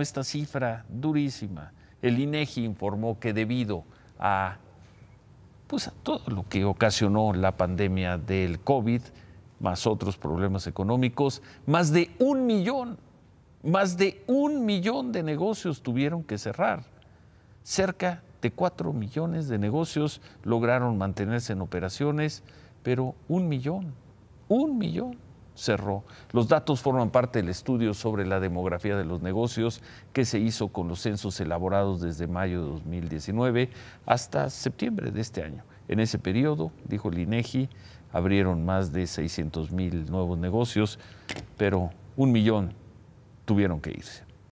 esta cifra durísima. El INEGI e informó que debido a, pues, a todo lo que ocasionó la pandemia del COVID, más otros problemas económicos, más de un millón, más de un millón de negocios tuvieron que cerrar. Cerca de cuatro millones de negocios lograron mantenerse en operaciones, pero un millón, un millón cerró. Los datos forman parte del estudio sobre la demografía de los negocios que se hizo con los censos elaborados desde mayo de 2019 hasta septiembre de este año. En ese periodo, dijo el e abrieron más de 600 mil nuevos negocios, pero un millón tuvieron que irse.